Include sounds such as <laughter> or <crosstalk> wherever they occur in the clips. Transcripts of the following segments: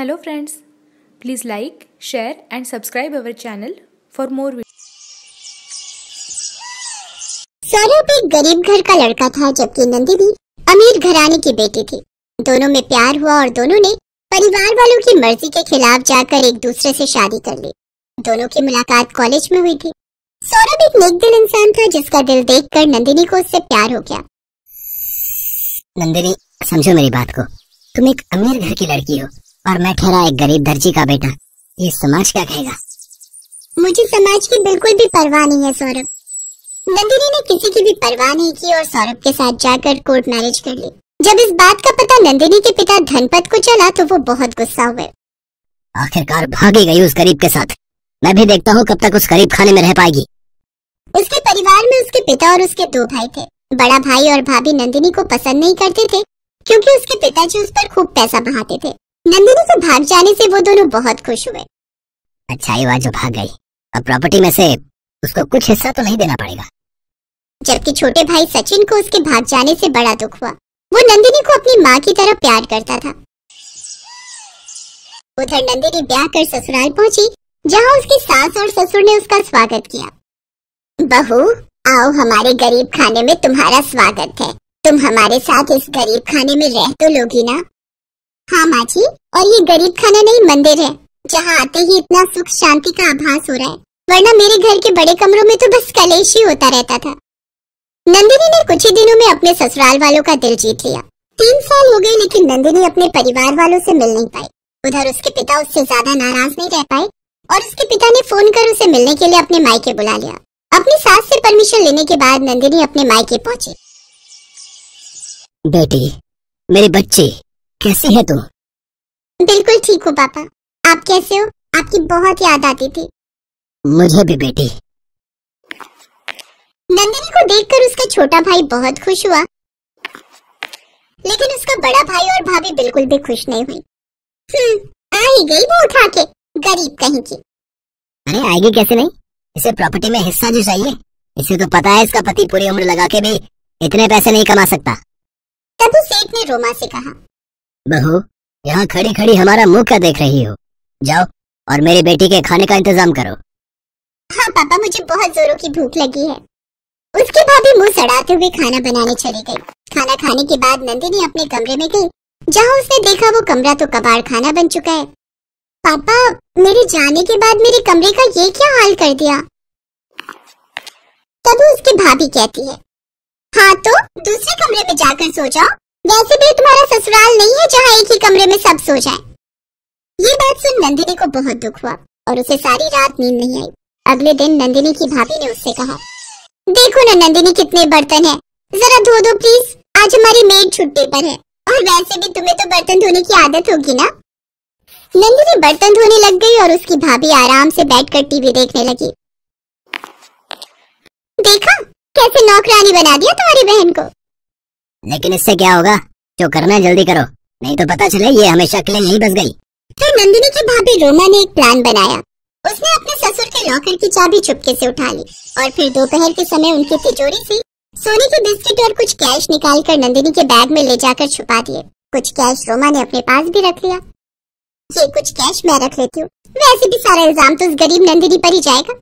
Hello friends please like share and subscribe our channel for more videos. Saurabh एक गरीब घर का लड़का था जबकि नंदिनी अमीर घराने की बेटी थी दोनों में प्यार हुआ और दोनों ने परिवार वालों की मर्जी के खिलाफ जाकर एक दूसरे से शादी कर ली दोनों की मुलाकात कॉलेज में हुई थी सौरभ एक नेक दिल इंसान था जिसका दिल देखकर नंदिनी को उससे प्यार हो गया नंदिनी समझो मेरी बात को तुम एक अमीर घर की लड़की हो और मैं ठहरा एक गरीब दर्जी का बेटा ये समाज क्या कहेगा मुझे समाज की बिल्कुल भी परवाह नहीं है सौरभ नंदिनी ने किसी की भी परवाह नहीं की और सौरभ के साथ जाकर कोर्ट मैरिज कर ली जब इस बात का पता नंदिनी के पिता धनपत को चला तो वो बहुत गुस्सा हुए आखिरकार भागी गई उस गरीब के साथ मैं भी देखता हूँ कब तक उस गरीब खाने में रह पाएगी उसके परिवार में उसके पिता और उसके दो भाई थे बड़ा भाई और भाभी नंदिनी को पसंद नहीं करते थे क्योंकि उसके पिताजी उस पर खूब पैसा बहाते थे नंदिनी के भाग जाने से वो दोनों बहुत खुश हुए अच्छा ही जो भाग गई अब प्रॉपर्टी में से उसको कुछ हिस्सा तो नहीं देना पड़ेगा जबकि छोटे भाई सचिन को उसके भाग जाने से बड़ा दुख हुआ वो नंदिनी को अपनी माँ की तरह प्यार करता था उधर नंदिनी ब्याह कर ससुराल पहुंची जहाँ उसकी सास और ससुर ने उसका स्वागत किया बहू आओ हमारे गरीब खाने में तुम्हारा स्वागत है तुम हमारे साथ इस गरीब खाने में रह तो लोगी ना हाँ माँ जी और ये गरीब खाना नहीं मंदिर है जहाँ आते ही इतना सुख शांति का आभास हो रहा है वरना मेरे घर के बड़े कमरों में तो बस कलेश ही होता रहता था नंदिनी ने कुछ ही दिनों में अपने ससुराल वालों का दिल जीत लिया तीन साल हो गए लेकिन नंदिनी अपने परिवार वालों से मिल नहीं पाई उधर उसके पिता उससे ज्यादा नाराज नहीं रह पाए और उसके पिता ने फोन कर उसे मिलने के लिए अपने मायके बुला लिया अपनी सास से परमिशन लेने के बाद नंदिनी अपने मायके पहुंची बेटी मेरे बच्चे कैसी है तुम बिल्कुल ठीक हो पापा आप कैसे हो आपकी बहुत याद आती थी मुझे भी बेटी नंदिनी को देखकर उसका छोटा भाई बहुत खुश हुआ लेकिन उसका बड़ा भाई और भाभी बिल्कुल भी खुश नहीं हुई हम्म, आ ही गई वो उठा के गरीब कहीं की अरे आएगी कैसे नहीं इसे प्रॉपर्टी में हिस्सा जो चाहिए इसे तो पता है इसका पति पूरी उम्र लगा के भी इतने पैसे नहीं कमा सकता तभी सेठ ने रोमा से कहा बहू यहाँ खड़ी खड़ी हमारा मुंह क्या देख रही हो जाओ और मेरी बेटी के खाने का इंतजाम करो हाँ पापा मुझे बहुत जोरों की भूख लगी है उसके भाभी मुंह सड़ाते हुए खाना बनाने चली गई खाना खाने के बाद नंदिनी अपने कमरे में गई जहाँ उसने देखा वो कमरा तो कबाड़ खाना बन चुका है पापा मेरे जाने के बाद मेरे कमरे का ये क्या हाल कर दिया तभी उसकी भाभी कहती है हाँ तो दूसरे कमरे में जाकर सो जाओ वैसे भी तुम्हारा ससुराल नहीं है जहाँ एक ही कमरे में सब सो जाए ये बात सुन नंदिनी को बहुत दुख हुआ और उसे सारी रात नींद नहीं आई अगले दिन नंदिनी की भाभी ने उससे कहा देखो ना नंदिनी कितने बर्तन है जरा धो दो प्लीज आज हमारी मेड छुट्टी पर है और वैसे भी तुम्हें तो बर्तन धोने की आदत होगी ना नंदिनी बर्तन धोने लग गई और उसकी भाभी आराम से बैठकर टीवी देखने लगी देखा कैसे नौकरानी बना दिया तुम्हारी बहन को लेकिन इससे क्या होगा जो करना है जल्दी करो नहीं तो पता चले ये हमेशा के लिए यही बस गई फिर तो नंदिनी की भाभी रोमा ने एक प्लान बनाया उसने अपने ससुर के लॉकर की चाबी चुपके से उठा ली और फिर दोपहर के समय उनकी तिजोरी से सोने के बिस्किट और कुछ कैश निकाल कर नंदिनी के बैग में ले जाकर छुपा दिए कुछ कैश रोमा ने अपने पास भी रख लिया ये कुछ कैश मैं रख लेती हूँ वैसे भी सारा इल्जाम तो उस गरीब नंदिनी पर ही जाएगा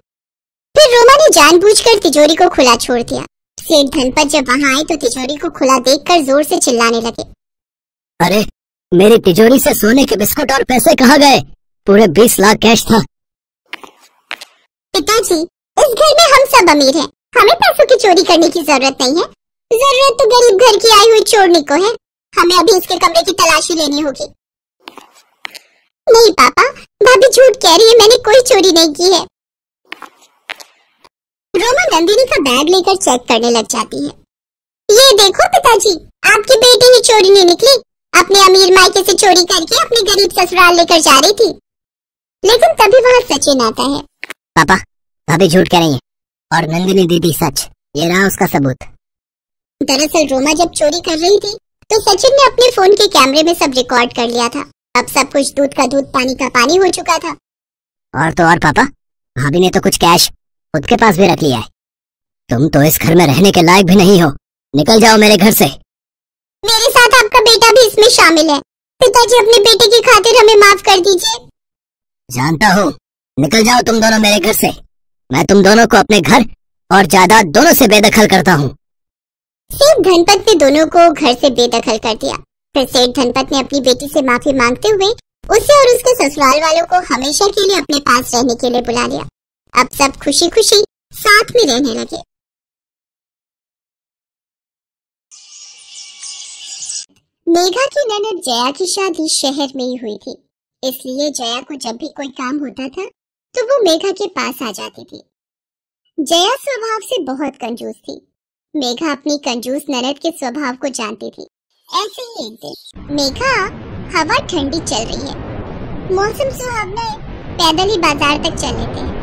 फिर रोमा ने जानबूझकर तिजोरी को खुला छोड़ दिया सेठ धनपत जब वहाँ आए तो तिजोरी को खुला देखकर जोर से चिल्लाने लगे अरे मेरी तिजोरी से सोने के बिस्कुट और पैसे कहाँ गए पूरे बीस लाख कैश था पिताजी इस घर में हम सब अमीर हैं हमें पैसों की चोरी करने की जरूरत नहीं है जरूरत तो गरीब घर की आई हुई चोरने को है हमें अभी इसके कमरे की तलाशी लेनी होगी नहीं पापा भाभी झूठ कह रही है मैंने कोई चोरी नहीं की है रोमा नंदिनी का बैग लेकर चेक करने लग जाती है ये देखो पिताजी आपकी बेटी ही चोरी नहीं निकली अपने अमीर मायके से चोरी करके अपने गरीब ससुराल लेकर जा रही थी लेकिन तभी वहाँ सचिन आता है पापा भाभी झूठ कह रही है और नंदिनी दीदी सच ये रहा उसका सबूत दरअसल रोमा जब चोरी कर रही थी तो सचिन ने अपने फोन के कैमरे में सब रिकॉर्ड कर लिया था अब सब कुछ दूध का दूध पानी का पानी हो चुका था और तो और पापा भाभी ने तो कुछ कैश खुद के पास भी रख लिया है तुम तो इस घर में रहने के लायक भी नहीं हो निकल जाओ मेरे घर से मेरे साथ आपका बेटा भी इसमें शामिल है पिताजी अपने बेटे की खातिर हमें माफ कर दीजिए जानता हूँ निकल जाओ तुम दोनों मेरे घर से मैं तुम दोनों को अपने घर और जायदाद दोनों से बेदखल करता हूँ सेठ धनपत ने दोनों को घर से बेदखल कर दिया फिर सेठ धनपत ने अपनी बेटी से माफी मांगते हुए उसे और उसके ससुराल वालों को हमेशा के लिए अपने पास रहने के लिए बुला लिया अब सब खुशी खुशी साथ में रहने लगे मेघा की ननद जया की शादी शहर में ही हुई थी इसलिए जया को जब भी कोई काम होता था तो वो मेघा के पास आ जाती थी जया स्वभाव से बहुत कंजूस थी मेघा अपनी कंजूस ननद के स्वभाव को जानती थी ऐसे ही एक दिन मेघा हवा ठंडी चल रही है मौसम सुहावना है पैदल ही बाजार तक चल लेते हैं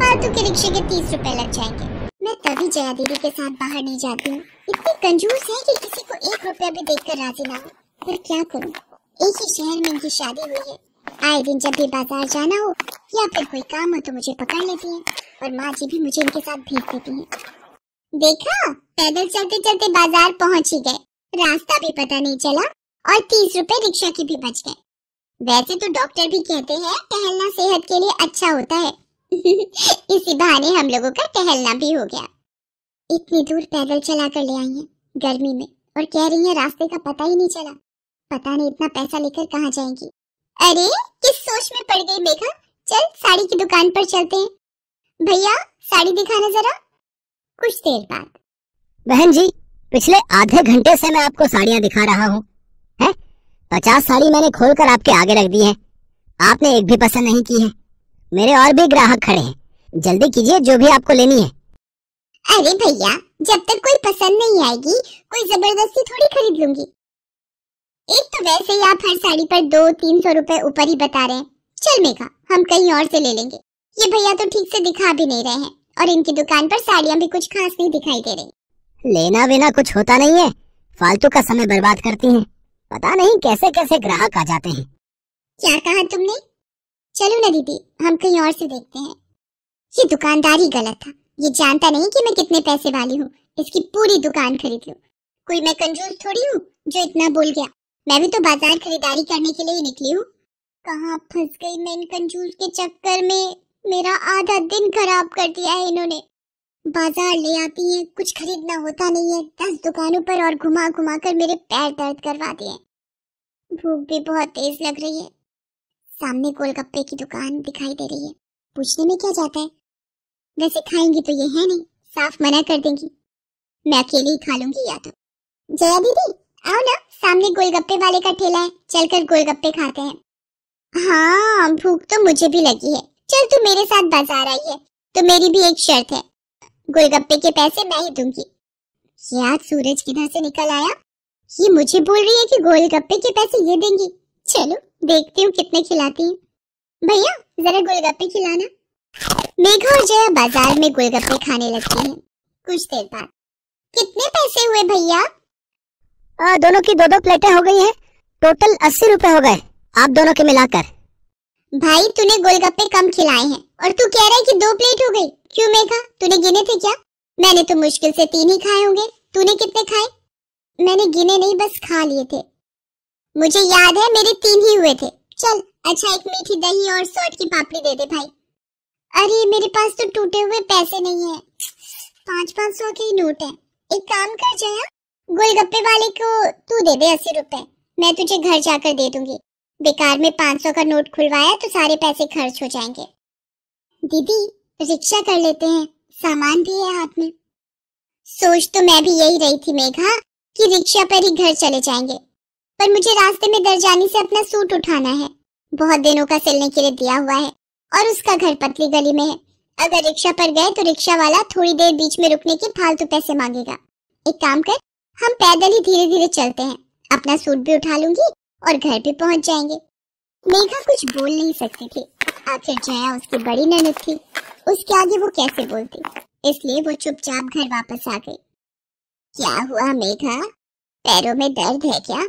फालतू के रिक्शे के तीस रुपए लग जाएंगे मैं तभी जया दीदी के साथ बाहर नहीं जाती हूँ इतनी कंजूस है कि किसी को एक रुपया भी कर राजी ना हो पर क्या करूँ एक ही शहर में इनकी शादी हुई है आए दिन जब भी बाजार जाना हो या फिर कोई काम हो तो मुझे पकड़ लेती है और माँ जी भी मुझे इनके साथ भेज देती है देखा पैदल चलते चलते बाजार पहुँच ही गए रास्ता भी पता नहीं चला और तीस रुपए रिक्शा के भी बच गए वैसे तो डॉक्टर भी कहते हैं टहलना सेहत के लिए अच्छा होता है <laughs> इसी बहाने हम लोगों का टहलना भी हो गया इतनी दूर पैदल चला कर ले आई है गर्मी में और कह रही है रास्ते का पता ही नहीं चला पता नहीं इतना पैसा लेकर कहाँ जाएंगी अरे किस सोच में पड़ गई मेघा चल साड़ी की दुकान पर चलते हैं भैया साड़ी दिखाना जरा कुछ देर बाद बहन जी पिछले आधे घंटे से मैं आपको साड़ियाँ दिखा रहा हूँ पचास साड़ी मैंने खोलकर आपके आगे रख दी है आपने एक भी पसंद नहीं की है मेरे और भी ग्राहक खड़े हैं जल्दी कीजिए जो भी आपको लेनी है अरे भैया जब तक कोई पसंद नहीं आएगी कोई जबरदस्ती थोड़ी खरीद लूंगी एक तो वैसे ही आप हर साड़ी पर दो तीन सौ रूपए ऊपर ही बता रहे हैं चल मेघा हम कहीं और से ले लेंगे ये भैया तो ठीक से दिखा भी नहीं रहे हैं और इनकी दुकान पर साड़ियाँ भी कुछ खास नहीं दिखाई दे रही लेना बिना कुछ होता नहीं है फालतू का समय बर्बाद करती है पता नहीं कैसे कैसे ग्राहक आ जाते हैं क्या कहा तुमने चलो ना दीदी हम कहीं और से देखते हैं ये दुकानदार ही गलत था ये जानता नहीं कि मैं कितने पैसे वाली हूँ इसकी पूरी दुकान खरीद लू कोई मैं कंजूस थोड़ी हूँ जो इतना बोल गया मैं भी तो बाजार खरीदारी करने के लिए ही निकली हूँ कहाँ फंस गई मैं इन कंजूस के चक्कर में मेरा आधा दिन खराब कर दिया है इन्होंने बाजार ले आती है कुछ खरीदना होता नहीं है दस दुकानों पर और घुमा घुमा कर मेरे पैर दर्द करवाते हैं भूख भी बहुत तेज लग रही है सामने गोलगप्पे की दुकान दिखाई दे रही है पूछने में क्या जाता है वैसे खाएंगी तो ये है नहीं साफ मना कर देंगी मैं अकेले ही खा लूंगी या तो जया दीदी आओ ना सामने गोलगप्पे वाले का ठेला है चलकर गोलगप्पे खाते हैं हाँ भूख तो मुझे भी लगी है चल तू मेरे साथ बाजार आई है तो मेरी भी एक शर्त है गोलगप्पे के पैसे मैं ही दूंगी ये सूरज किधर से निकल आया ये मुझे बोल रही है कि गोलगप्पे के पैसे ये देंगी चलो देखती हूँ कितने खिलाती है भैया जरा गोलगप्पे खिलाना मेघा और जया बाजार में गोलगप्पे खाने लगती हैं कुछ देर बाद कितने पैसे हुए भैया दोनों की दो दो प्लेटें हो गई हैं टोटल अस्सी रुपए हो गए आप दोनों के मिलाकर भाई तूने गोलगप्पे कम खिलाए हैं और तू कह रहा है कि दो प्लेट हो गई क्यों मेघा तूने गिने थे क्या मैंने तो मुश्किल से तीन ही खाए होंगे तूने कितने खाए मैंने गिने नहीं बस खा लिए थे मुझे याद है मेरे तीन ही हुए थे चल अच्छा एक मीठी दही और सोट की पापड़ी दे दे भाई अरे मेरे पास तो टूटे हुए पैसे नहीं है पाँच पाँच सौ के ही नोट है एक काम कर जया गोलगप्पे वाले को तू दे दे अस्सी रुपए मैं तुझे घर जाकर दे दूंगी बेकार में पाँच सौ का नोट खुलवाया तो सारे पैसे खर्च हो जाएंगे दीदी रिक्शा कर लेते हैं सामान भी है हाथ में सोच तो मैं भी यही रही थी मेघा कि रिक्शा पर ही घर चले जाएंगे पर मुझे रास्ते में दरजानी से अपना सूट उठाना है बहुत दिनों का सिलने के लिए दिया हुआ है और उसका घर पतली गली में है अगर रिक्शा पर गए तो रिक्शा वाला थोड़ी देर बीच में रुकने के फालतू पैसे मांगेगा एक काम कर हम पैदल ही धीरे धीरे चलते हैं अपना सूट भी उठा लूंगी और घर भी पहुंच जाएंगे मेघा कुछ बोल नहीं सकती थी आखिर जया उसकी बड़ी ननद थी उसके आगे वो कैसे बोलती इसलिए वो चुपचाप घर वापस आ गई क्या हुआ मेघा पैरों में दर्द है क्या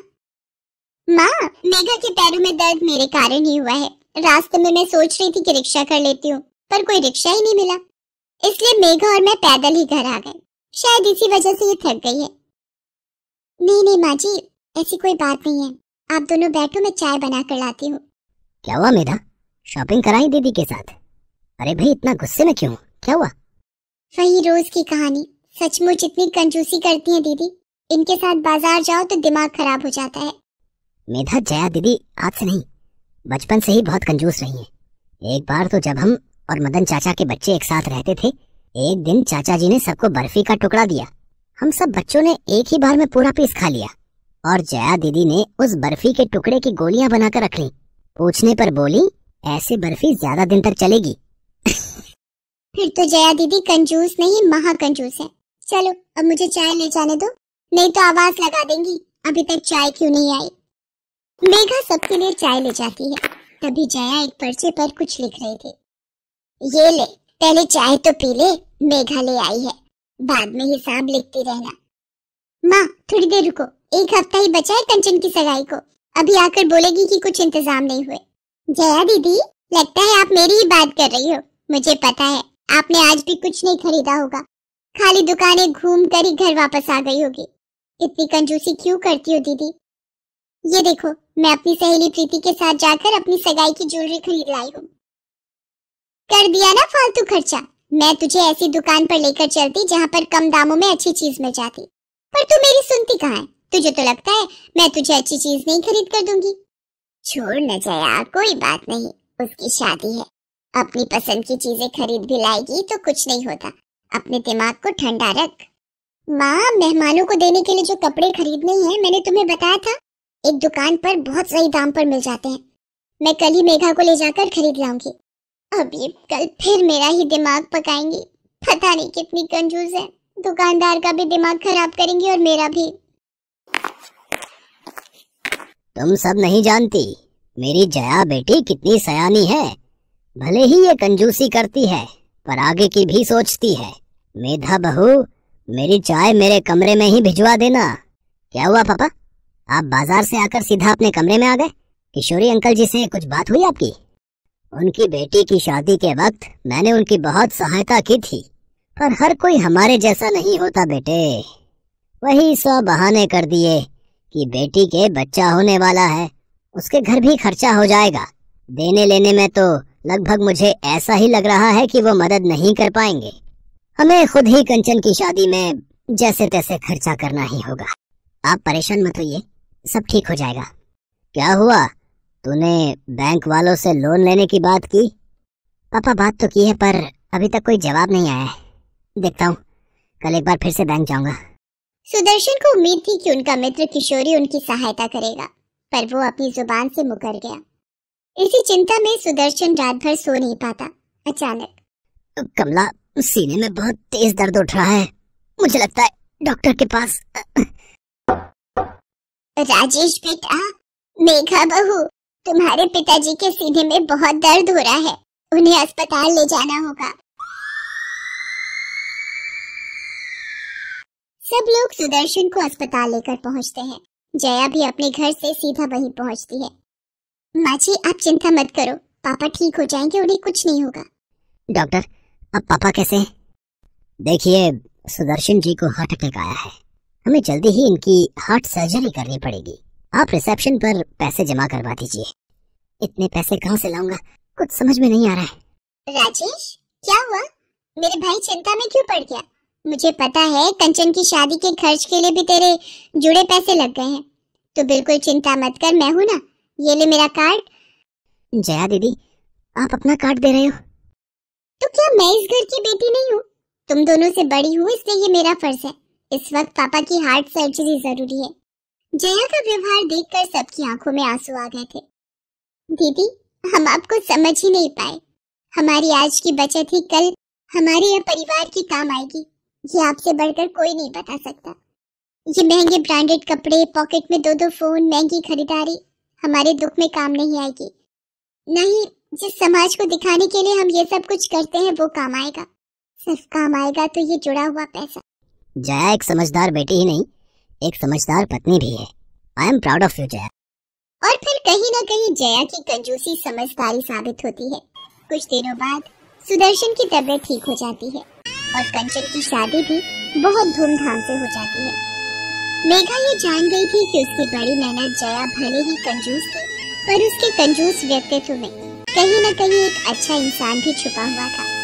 माँ मेघा के पैरों में दर्द मेरे कारण ही हुआ है रास्ते में मैं सोच रही थी कि रिक्शा कर लेती हूँ पर कोई रिक्शा ही नहीं मिला इसलिए मेघा और मैं पैदल ही घर आ गए शायद इसी वजह से ये थक गई है नहीं नहीं माँ जी ऐसी कोई बात नहीं है आप दोनों बैठो मैं चाय बना कर लाती हूँ क्या हुआ मेघा शॉपिंग कराई दीदी के साथ अरे भाई इतना गुस्से में क्यों क्या हुआ वही रोज की कहानी सचमुच इतनी कंजूसी करती है दीदी इनके साथ बाजार जाओ तो दिमाग खराब हो जाता है मेधा जया दीदी आज से नहीं बचपन से ही बहुत कंजूस रही हैं एक बार तो जब हम और मदन चाचा के बच्चे एक साथ रहते थे एक दिन चाचा जी ने सबको बर्फी का टुकड़ा दिया हम सब बच्चों ने एक ही बार में पूरा पीस खा लिया और जया दीदी ने उस बर्फी के टुकड़े की गोलियां बनाकर रख ली पूछने पर बोली ऐसे बर्फी ज्यादा दिन तक चलेगी <laughs> फिर तो जया दीदी कंजूस नहीं महा कंजूस है चलो अब मुझे चाय ले जाने दो नहीं तो आवाज लगा देंगी अभी तक चाय क्यों नहीं आई मेघा सबके लिए चाय ले जाती है तभी जया एक पर्चे पर कुछ लिख रही थी ये ले पहले चाय तो पी ले मेघा ले आई है बाद में हिसाब लिखती रहना माँ थोड़ी देर रुको एक हफ्ता ही बचा है कंचन की सगाई को अभी आकर बोलेगी कि कुछ इंतजाम नहीं हुए जया दीदी लगता है आप मेरी ही बात कर रही हो मुझे पता है आपने आज भी कुछ नहीं खरीदा होगा खाली दुकानें घूम कर ही घर वापस आ गई होगी इतनी कंजूसी क्यों करती हो दीदी ये देखो मैं अपनी सहेली प्रीति के साथ जाकर अपनी सगाई की ज्वेलरी खरीद लाई हूँ कर दिया ना फालतू खर्चा मैं तुझे ऐसी दुकान पर लेकर चलती जहाँ पर कम दामों में अच्छी चीज मिल जाती पर तू मेरी सुनती कहाँ है तुझे तो लगता है मैं तुझे अच्छी चीज नहीं खरीद कर दूंगी छोड़ न जया कोई बात नहीं उसकी शादी है अपनी पसंद की चीजें खरीद भी लाएगी तो कुछ नहीं होता अपने दिमाग को ठंडा रख माँ मेहमानों को देने के लिए जो कपड़े खरीदने हैं मैंने तुम्हें बताया था एक दुकान पर बहुत सही दाम पर मिल जाते हैं मैं कल ही मेघा को ले जाकर खरीद लाऊंगी अब ये कल फिर मेरा ही दिमाग पकाएंगी पता नहीं कितनी कंजूस है दुकानदार का भी दिमाग खराब करेंगी और मेरा भी तुम सब नहीं जानती मेरी जया बेटी कितनी सयानी है भले ही ये कंजूसी करती है पर आगे की भी सोचती है मेधा बहू मेरी चाय मेरे कमरे में ही भिजवा देना क्या हुआ पापा आप बाजार से आकर सीधा अपने कमरे में आ गए किशोरी अंकल जी से कुछ बात हुई आपकी उनकी बेटी की शादी के वक्त मैंने उनकी बहुत सहायता की थी पर हर कोई हमारे जैसा नहीं होता बेटे वही सौ बहाने कर दिए कि बेटी के बच्चा होने वाला है उसके घर भी खर्चा हो जाएगा देने लेने में तो लगभग मुझे ऐसा ही लग रहा है कि वो मदद नहीं कर पाएंगे हमें खुद ही कंचन की शादी में जैसे तैसे खर्चा करना ही होगा आप परेशान मत होइए सब ठीक हो जाएगा क्या हुआ तूने बैंक वालों से लोन लेने की बात की पापा बात तो की है पर अभी तक कोई जवाब नहीं आया है देखता हूँ कल एक बार फिर से बैंक जाऊंगा सुदर्शन को उम्मीद थी कि उनका मित्र किशोरी उनकी सहायता करेगा पर वो अपनी जुबान से मुकर गया इसी चिंता में सुदर्शन रात भर सो नहीं पाता अचानक कमला सीने में बहुत तेज दर्द उठ रहा है मुझे लगता है डॉक्टर के पास राजेश बेटा मेघा बहू तुम्हारे पिताजी के सीने में बहुत दर्द हो रहा है उन्हें अस्पताल ले जाना होगा सब लोग सुदर्शन को अस्पताल लेकर पहुंचते हैं जया भी अपने घर से सीधा वहीं पहुंचती है माँ जी आप चिंता मत करो पापा ठीक हो जाएंगे उन्हें कुछ नहीं होगा डॉक्टर अब पापा कैसे देखिए सुदर्शन जी को हार्ट अटैक आया है हमें जल्दी ही इनकी हार्ट सर्जरी करनी पड़ेगी आप रिसेप्शन पर पैसे जमा करवा दीजिए इतने पैसे कहाँ से लाऊंगा कुछ समझ में नहीं आ रहा है राजेश क्या हुआ मेरे भाई चिंता में क्यों पड़ गया मुझे पता है कंचन की शादी के खर्च के लिए भी तेरे जुड़े पैसे लग गए हैं तो बिल्कुल चिंता मत कर मैं हूँ ना ये ले मेरा कार्ड जया दीदी आप अपना कार्ड दे रहे हो तो क्या मैं इस घर की बेटी नहीं हूँ तुम दोनों से बड़ी हूँ इसलिए ये मेरा फर्ज है इस वक्त पापा की हार्ट सर्जरी जरूरी है जया का व्यवहार देखकर सबकी आंखों में आंसू आ गए थे दीदी हम आपको समझ ही नहीं पाए हमारी आज की बचत ही कल हमारे या परिवार की काम आएगी ये आपसे बढ़कर कोई नहीं बता सकता ये महंगे ब्रांडेड कपड़े पॉकेट में दो दो फोन महंगी खरीदारी हमारे दुख में काम नहीं आएगी नहीं जिस समाज को दिखाने के लिए हम ये सब कुछ करते हैं वो काम आएगा सिर्फ काम आएगा तो ये जुड़ा हुआ पैसा जया एक समझदार बेटी ही नहीं एक समझदार पत्नी भी है I am proud of you Jaya और फिर कहीं ना कहीं जया की कंजूसी समझदारी साबित होती है कुछ दिनों बाद सुदर्शन की तबीयत ठीक हो जाती है और कंचन की शादी भी बहुत धूमधाम से हो जाती है मेघा ये जान गई थी कि उसकी बड़ी नैना जया भले ही कंजूस थी पर उसके कंजूस व्यक्तित्व में कहीं ना कहीं एक अच्छा इंसान भी छुपा हुआ था